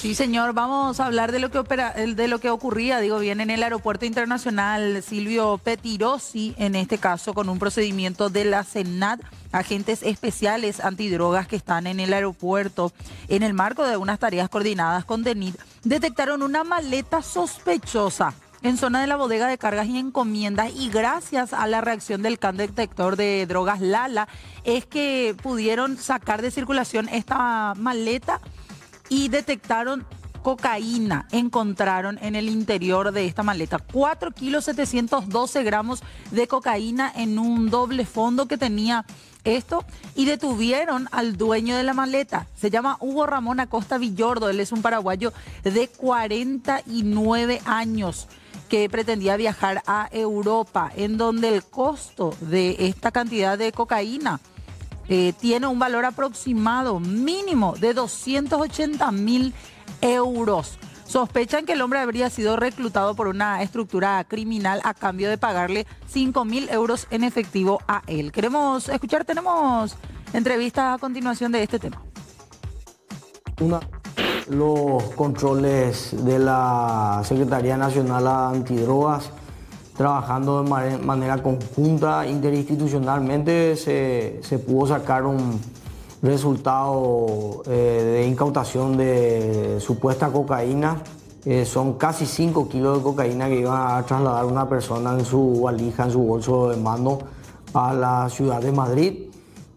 Sí, señor, vamos a hablar de lo que opera, de lo que ocurría, digo bien, en el aeropuerto internacional Silvio Petirosi, en este caso con un procedimiento de la CENAT, agentes especiales antidrogas que están en el aeropuerto, en el marco de unas tareas coordinadas con DENIT, detectaron una maleta sospechosa en zona de la bodega de cargas y encomiendas y gracias a la reacción del CAN detector de drogas Lala es que pudieron sacar de circulación esta maleta y detectaron cocaína encontraron en el interior de esta maleta. 4 kilos 712 gramos de cocaína en un doble fondo que tenía esto y detuvieron al dueño de la maleta. Se llama Hugo Ramón Acosta Villordo, él es un paraguayo de 49 años que pretendía viajar a Europa, en donde el costo de esta cantidad de cocaína eh, tiene un valor aproximado mínimo de 280 mil euros. Sospechan que el hombre habría sido reclutado por una estructura criminal a cambio de pagarle 5 mil euros en efectivo a él. Queremos escuchar, tenemos entrevistas a continuación de este tema. los controles de la Secretaría Nacional Antidrogas trabajando de manera conjunta, interinstitucionalmente, se, pudo sacar un resultado eh, de incautación de supuesta cocaína. Eh, son casi 5 kilos de cocaína que iba a trasladar una persona en su valija, en su bolso de mano a la ciudad de Madrid.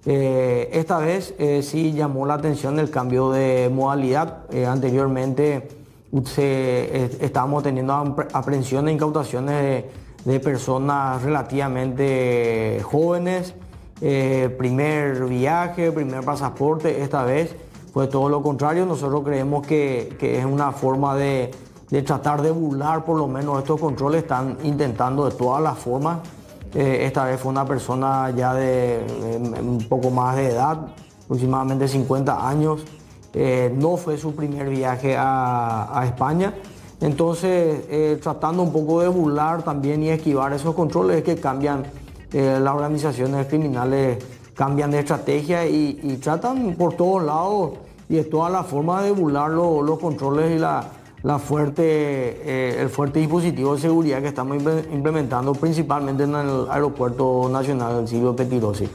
Eh, esta vez sí llamó la atención el cambio de modalidad. anteriormente estábamos teniendo aprehensiones de incautaciones de de personas relativamente jóvenes. Eh, primer viaje, primer pasaporte, esta vez fue todo lo contrario. Nosotros creemos que, es una forma de, tratar de burlar por lo menos estos controles. Están intentando de todas las formas. Eh, esta vez fue una persona ya de eh, un poco más de edad, aproximadamente 50 años. no fue su primer viaje a, a España. Entonces, eh, tratando un poco de burlar también y esquivar esos controles es que cambian, eh, las organizaciones criminales cambian de estrategia y, tratan por todos lados y es toda la forma de burlar los controles y la, eh, el fuerte dispositivo de seguridad que estamos implementando principalmente en el Aeropuerto Nacional del Silvio Petirosi.